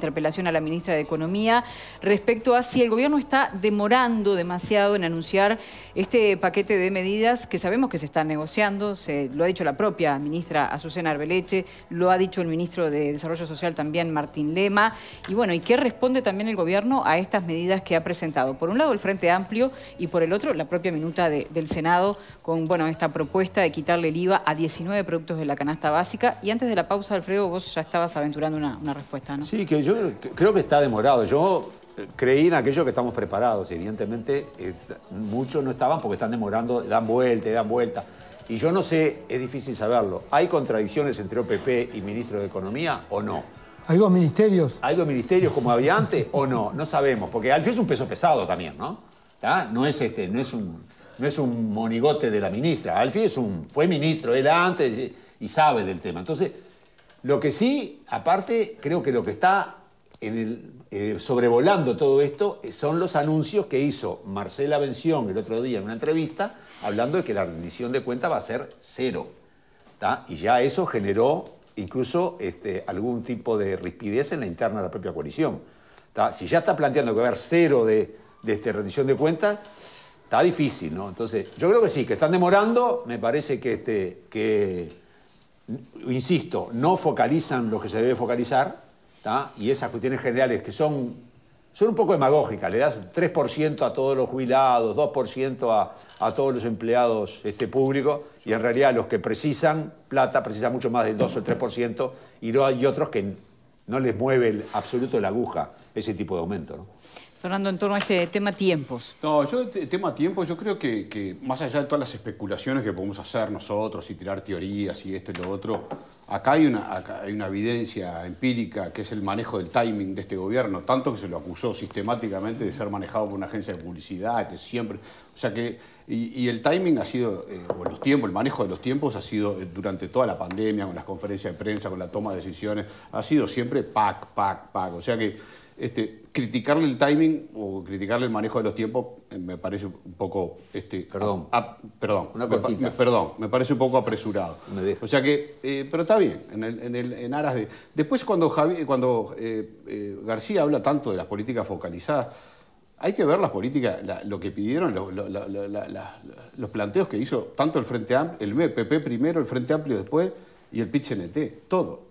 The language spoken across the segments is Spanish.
interpelación a la ministra de Economía respecto a si el gobierno está demorando demasiado en anunciar este paquete de medidas que sabemos que se están negociando, se, lo ha dicho la propia ministra Azucena Arbeleche, lo ha dicho el ministro de Desarrollo Social también Martín Lema, y bueno, ¿y qué responde también el gobierno a estas medidas que ha presentado? Por un lado el Frente Amplio y por el otro la propia minuta del Senado con bueno, esta propuesta de quitarle el IVA a 19 productos de la canasta básica y antes de la pausa, Alfredo, vos ya estabas aventurando una, una respuesta, ¿no? Sí, que yo creo que está demorado. Yo eh, creí en aquello que estamos preparados. Evidentemente, muchos no estaban porque están demorando, dan vuelta, dan vuelta. Y yo no sé, es difícil saberlo. ¿Hay contradicciones entre OPP y ministro de Economía o no? ¿Hay dos ministerios? ¿Hay dos ministerios como había antes o no? No sabemos, porque Alfio es un peso pesado también, ¿no? ¿Ah? No, es este, no, es un, no es un monigote de la ministra. Alfie es un, fue ministro, él antes y sabe del tema. Entonces, lo que sí, aparte, creo que lo que está eh, sobrevolando todo esto eh, son los anuncios que hizo Marcela Bención el otro día en una entrevista hablando de que la rendición de cuentas va a ser cero. Y ya eso generó incluso este, algún tipo de rispidez en la interna de la propia coalición. Si ya está planteando que va a haber cero de, este, rendición de cuentas, está difícil, ¿no? Entonces, yo creo que sí, que están demorando, me parece que, este, que insisto, no focalizan lo que se debe focalizar, y esas cuestiones generales que son, son un poco demagógicas, le das 3% a todos los jubilados, 2% a, todos los empleados este, públicos, y en realidad los que precisan plata precisan mucho más del 2 o 3%, y, no, hay otros que no les mueve el absoluto la aguja ese tipo de aumento. Fernando, en torno a este tema tiempos. No, yo tema tiempos, yo creo que, que, más allá de todas las especulaciones que podemos hacer nosotros y tirar teorías y esto y lo otro, Acá hay, una, una evidencia empírica que es el manejo del timing de este gobierno, tanto que se lo acusó sistemáticamente de ser manejado por una agencia de publicidad, que siempre... O sea que... Y, el timing ha sido, eh, o los tiempos, el manejo de los tiempos ha sido eh, durante toda la pandemia, con las conferencias de prensa, con la toma de decisiones, ha sido siempre pac, pac, pac. O sea que este, criticarle el timing o criticarle el manejo de los tiempos eh, me parece un poco... Este, perdón. perdón, Una me, perdón, me parece un poco apresurado. o sea que, eh, pero está bien, en, aras de... Después cuando, cuando eh, García habla tanto de las políticas focalizadas, hay que ver las políticas, lo que pidieron, los planteos que hizo tanto el Frente Amplio, el PP primero, el Frente Amplio después y el pit nt todo.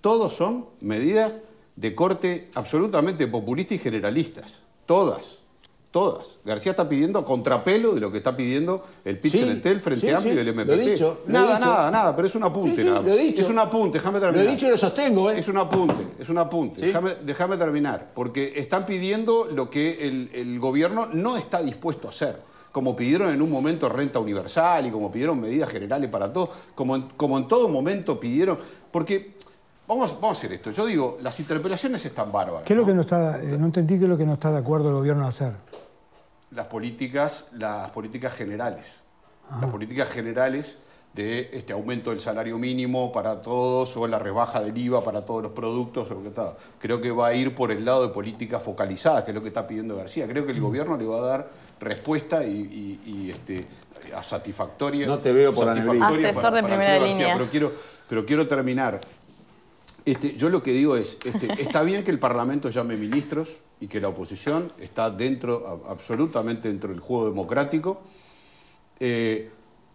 Todos son medidas de corte absolutamente populista y generalistas. Todas, todas. García está pidiendo contrapelo de lo que está pidiendo el pitch sí, Frente Amplio y el MPP. nada, nada, nada, pero es un apunte. nada. Es un apunte, déjame terminar. Lo dicho y lo sostengo. ¿eh? Es un apunte, es un apunte. Déjame terminar, porque están pidiendo lo que el, gobierno no está dispuesto a hacer como pidieron en un momento renta universal y como pidieron medidas generales para todo. como como en todo momento pidieron, porque Vamos, a hacer esto. Yo digo, las interpelaciones están bárbaras. ¿Qué es lo que no está, eh, no entendí qué es lo que no está de acuerdo el gobierno a hacer? Las políticas, las políticas generales. Ah. Las políticas generales de este aumento del salario mínimo para todos o la rebaja del IVA para todos los productos o que Creo que va a ir por el lado de políticas focalizadas, que es lo que está pidiendo García. Creo que el mm. gobierno le va a dar respuesta y, este, a satisfactoria. No te veo por satisfactoria Asesor de primera línea. pero quiero terminar. Este, yo lo que digo es, este, está bien que el Parlamento llame ministros y que la oposición está dentro, absolutamente dentro del juego democrático. Si eh,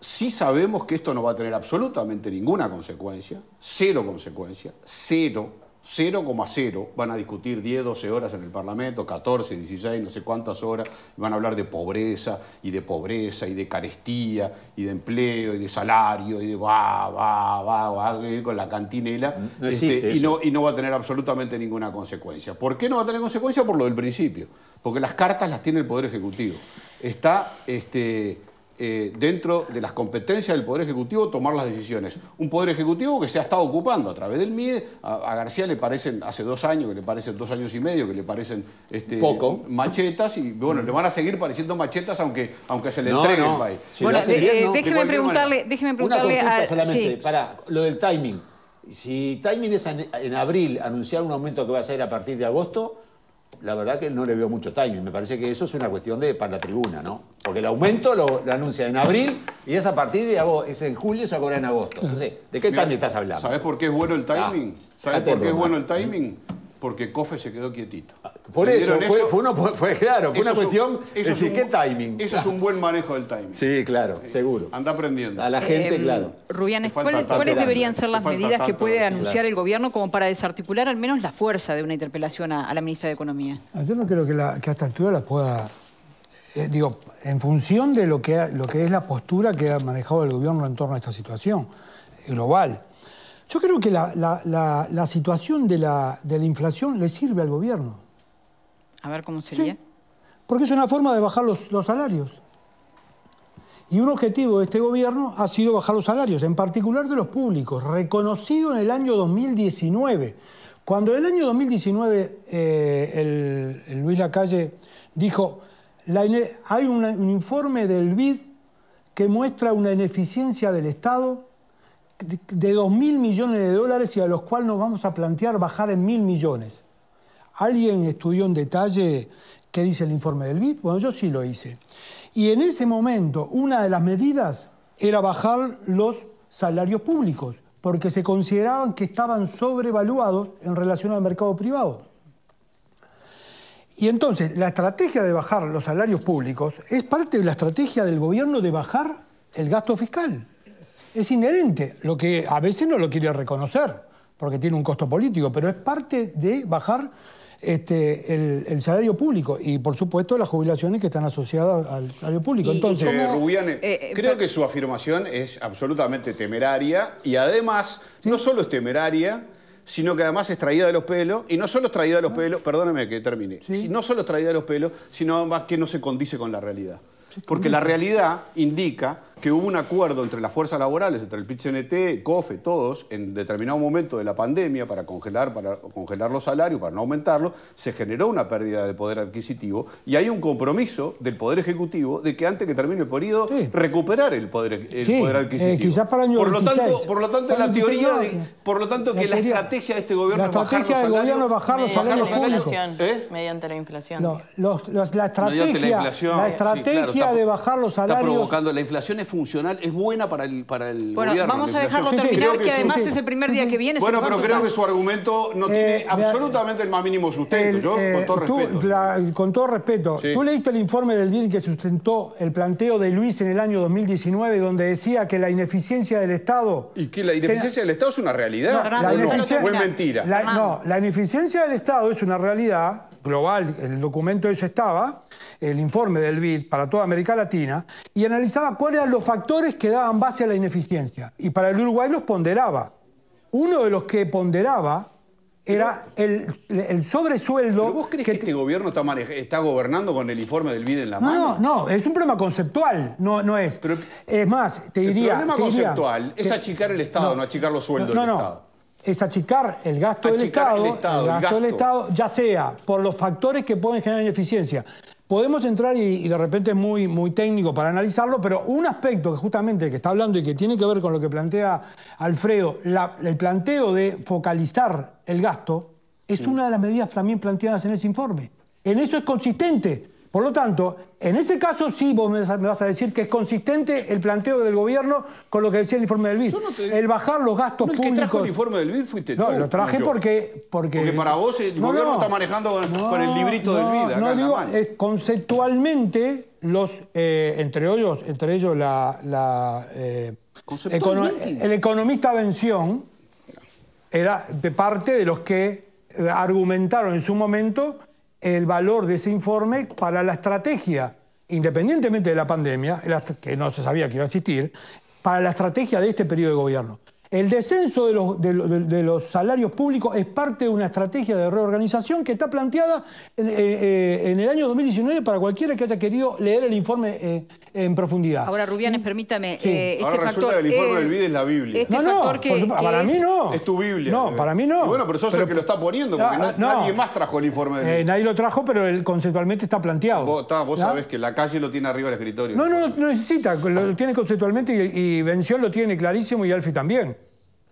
sí sabemos que esto no va a tener absolutamente ninguna consecuencia, cero consecuencia, cero 0,0. Van a discutir 10, 12 horas en el Parlamento, 14, 16, no sé cuántas horas. Van a hablar de pobreza y de pobreza y de carestía y de empleo y de salario y de va, va, va, va con la cantinela. Este, y, no, y no va a tener absolutamente ninguna consecuencia. ¿Por qué no va a tener consecuencia? Por lo del principio. Porque las cartas las tiene el Poder Ejecutivo. Está este, eh, dentro de las competencias del Poder Ejecutivo tomar las decisiones. Un Poder Ejecutivo que se ha estado ocupando a través del MIDE, a, García le parecen hace dos años, que le parecen dos años y medio, que le parecen este, machetas, y bueno, le van a seguir pareciendo machetas aunque, aunque se le no, bueno, eh, déjeme, preguntarle, déjeme, preguntarle, a... solamente, para lo del timing. Si timing es en, abril anunciar un aumento que va a ser a partir de agosto, la verdad que no le veo mucho timing. Me parece que eso es una cuestión de para la tribuna, ¿no? Porque el aumento lo, anuncia en abril y es a partir de agosto, es en julio y se va en agosto. Entonces, ¿de qué timing estás hablando? ¿Sabes por qué es bueno el ah, timing? ¿Sabes por qué es bueno el timing? porque Cofe se quedó quietito. Ah, por eso, fue, claro, fue una cuestión de ¿qué timing? Eso es un buen manejo del timing. Sí, claro, seguro. Anda aprendiendo. A la gente, eh, claro. Rubianes, ¿cuáles, deberían ser las medidas que puede anunciar el gobierno como para desarticular al menos la fuerza de una interpelación a, la ministra de Economía? Ah, yo no creo que, la, que a esta altura la pueda... Eh, digo, en función de lo que es la postura que ha manejado el gobierno en torno a esta situación global. Yo creo que la, la, situación de, de la, inflación le sirve al gobierno. A ver cómo sería. porque es una forma de bajar los, los salarios. Y un objetivo de este gobierno ha sido bajar los salarios, en particular de los públicos, reconocido en el año 2019. Cuando en el año 2019 eh, el, el Luis Lacalle dijo, la, hay un informe del BID que muestra una ineficiencia del Estado de 2.000 millones de dólares y a los cuales nos vamos a plantear bajar en mil millones. ¿Alguien estudió en detalle qué dice el informe del BID? Bueno, yo sí lo hice. Y en ese momento, una de las medidas era bajar los salarios públicos, porque se consideraban que estaban sobrevaluados en relación al mercado privado. Y entonces, la estrategia de bajar los salarios públicos es parte de la estrategia del gobierno de bajar el gasto fiscal es inherente, lo que a veces no lo quiere reconocer, porque tiene un costo político, pero es parte de bajar este, el, salario público y, por supuesto, las jubilaciones que están asociadas al salario público. Entonces, eh, eh, eh, creo que su afirmación es absolutamente temeraria y, además, no solo es temeraria, sino que además es traída de los pelos, y no solo es traída de los ah. pelos, perdóname que termine, no solo es traída de los pelos, sino además que no se condice con la realidad. Porque la realidad indica que hubo un acuerdo entre las fuerzas laborales, entre el PIT-CNT, COFE, todos, en determinado momento de la pandemia para congelar, para congelar los salarios, para no aumentarlos, se generó una pérdida de poder adquisitivo y hay un compromiso del Poder Ejecutivo de que antes que termine el periodo recuperar el poder, el eh, adquisitivo. quizás para año por lo por lo tanto la teoría, por lo tanto que la estrategia de este gobierno es bajar los salarios, gobierno bajar públicos ¿Eh? mediante la inflación. No, la estrategia, la, estrategia de bajar los salarios está provocando la inflación es funcional es buena para el, para el bueno, Vamos a dejarlo terminar, que, además es el primer día que viene. Bueno, pero creo que su argumento no tiene eh, absolutamente el más mínimo sustento, yo eh, con todo respeto. Tú, con todo respeto, tú leíste el informe del BID que sustentó el planteo de Luis en el año 2019, donde decía que la ineficiencia del Estado... Y que la ineficiencia del Estado es una realidad, la ineficiencia... no, es mentira. no, la ineficiencia del Estado es una realidad global, el documento eso estaba el informe del BID para toda América Latina y analizaba cuáles eran los factores que daban base a la ineficiencia. Y para el Uruguay los ponderaba. Uno de los que ponderaba era el, sobresueldo. vos crees que, este gobierno está, está gobernando con el informe del BID en la mano? No, no, es un problema conceptual, no, es. es más, te diría. El problema conceptual es achicar el Estado, no, achicar los sueldos del Estado. Es achicar el gasto achicar del Estado, el gasto del Estado, ya sea por los factores que pueden generar ineficiencia, podemos entrar y, de repente es muy, muy técnico para analizarlo, pero un aspecto que justamente que está hablando y que tiene que ver con lo que plantea Alfredo, el planteo de focalizar el gasto, es una de las medidas también planteadas en ese informe. En eso es consistente por lo tanto, en ese caso sí vos me vas a decir que es consistente el planteo del gobierno con lo que decía el informe del BID. El bajar los gastos públicos. trajo el informe del BID No, lo traje porque, porque, para vos el gobierno está manejando con, el librito del BID. Acá no, digo, es, conceptualmente, los, eh, entre ellos, entre ellos la. Eh, el economista Bención era de parte de los que argumentaron en su momento el valor de ese informe para la estrategia, independientemente de la pandemia, que no se sabía que iba a existir, para la estrategia de este periodo de gobierno. El descenso de los, salarios públicos es parte de una estrategia de reorganización que está planteada en, eh, eh, el año 2019 para cualquiera que haya querido leer el informe eh, en profundidad. Ahora, Rubianes, permítame. Este resulta que el informe del BID es la Biblia. Este no, no, para mí no. Es tu Biblia. No, para mí no. bueno, pero sos es el que lo está poniendo, porque nadie más trajo el informe del BID. nadie lo trajo, pero conceptualmente está planteado. Vos, sabés que la calle lo tiene arriba el escritorio. No, no, no, necesita. Lo, tiene conceptualmente y, y Bención lo tiene clarísimo y Alfi también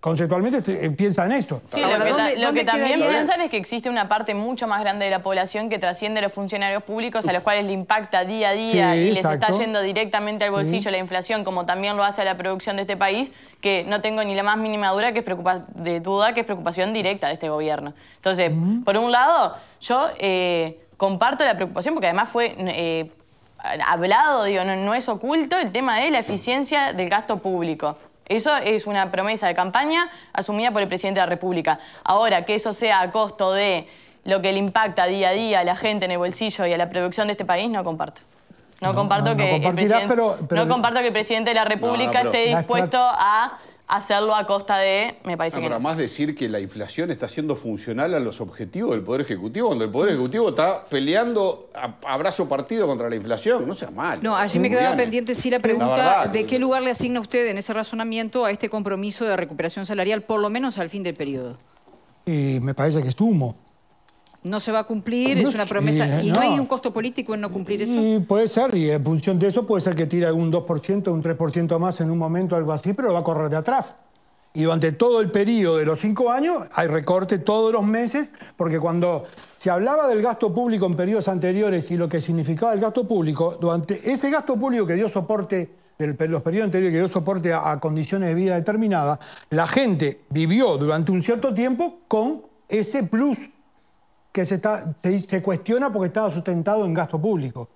conceptualmente eh, piensan esto. Sí, lo que, también piensan es que existe una parte mucho más grande de la población que trasciende a los funcionarios públicos a los cuales le impacta día a día y les está yendo directamente al bolsillo la inflación, como también lo hace a la producción de este país, que no tengo ni la más mínima duda que es de duda que es preocupación directa de este gobierno. Entonces, por un lado, yo eh, comparto la preocupación porque además fue eh, hablado, digo, no es oculto el tema de la eficiencia del gasto público. Eso es una promesa de campaña asumida por el presidente de la República. Ahora, que eso sea a costo de lo que le impacta día a día a la gente en el bolsillo y a la producción de este país, no comparto. No, comparto, que no comparto que el presidente de la República esté dispuesto a hacerlo a costa de, me parece ah, más decir que la inflación está siendo funcional a los objetivos del Poder Ejecutivo, cuando el Poder Ejecutivo está peleando a, brazo partido contra la inflación, no sea mal. No, allí me quedaba pendiente sí la pregunta de qué lugar le asigna usted en ese razonamiento a este compromiso de recuperación salarial, por lo menos al fin del periodo. Eh, me parece que es humo no se va a cumplir, es una promesa. Eh, ¿Y no. hay un costo político en no cumplir eso? Sí, puede ser, y en función de eso puede ser que tire un 2%, un 3% más en un momento, algo así, pero va a correr de atrás. Y durante todo el periodo de los cinco años hay recorte todos los meses, porque cuando se hablaba del gasto público en periodos anteriores y lo que significaba el gasto público, durante ese gasto público que dio soporte, los periodos anteriores que dio soporte a condiciones de vida determinadas, la gente vivió durante un cierto tiempo con ese plus que se, está, se, cuestiona porque estaba sustentado en gasto público.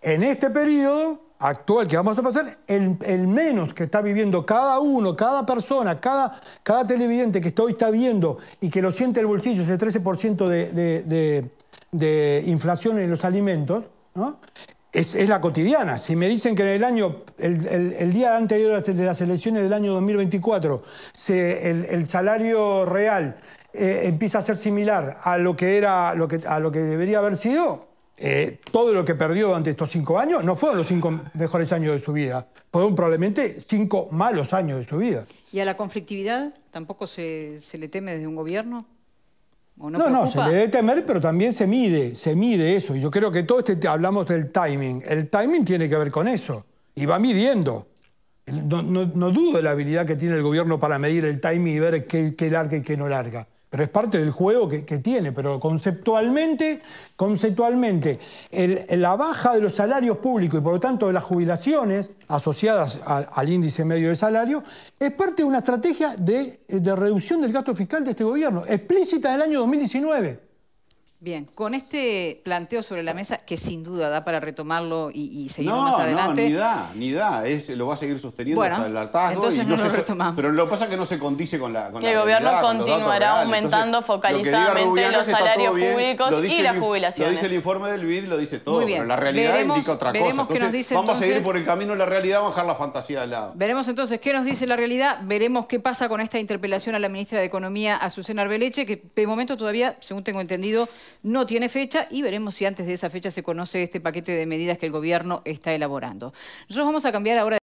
En este periodo actual que vamos a pasar, el, menos que está viviendo cada uno, cada persona, cada, cada televidente que hoy está viendo y que lo siente el bolsillo, ese 13% de, inflación en los alimentos, es, la cotidiana. Si me dicen que en el año, el, día anterior de las elecciones del año 2024, el salario real eh, empieza a ser similar a lo que, era, lo que, a lo que debería haber sido, eh, todo lo que perdió durante estos cinco años no fueron los cinco mejores años de su vida, fueron probablemente cinco malos años de su vida. ¿Y a la conflictividad tampoco se, se le teme desde un gobierno? no, no, se le debe temer, pero también se mide, se mide eso. Y yo creo que todo este, hablamos del timing, el timing tiene que ver con eso, y va midiendo. No, no, no dudo de la habilidad que tiene el gobierno para medir el timing y ver qué, qué larga y qué no larga pero es parte del juego que, tiene. Pero conceptualmente, conceptualmente la baja de los salarios públicos y por lo tanto de las jubilaciones asociadas al índice medio de salario es parte de una estrategia de, de reducción del gasto fiscal de este gobierno, explícita del año 2019. Bien, con este planteo sobre la mesa, que sin duda da para retomarlo y, seguir más adelante. No, ni da, ni da. lo va a seguir sosteniendo hasta el hartazgo. Entonces y no, lo se, retomamos. Pero lo que pasa es que no se condice con la. Con el gobierno continuará aumentando focalizadamente los salarios públicos y las jubilaciones. Lo dice el informe del BID, lo dice todo, pero la realidad indica otra cosa. vamos a seguir por el camino de la realidad, vamos a dejar la fantasía de lado. Veremos entonces qué nos dice la realidad, veremos qué pasa con esta interpelación a la ministra de Economía, a Azucena Arbeleche, que de momento todavía, según tengo entendido, no tiene fecha y veremos si antes de esa fecha se conoce este paquete de medidas que el gobierno está elaborando. Nosotros vamos a cambiar ahora.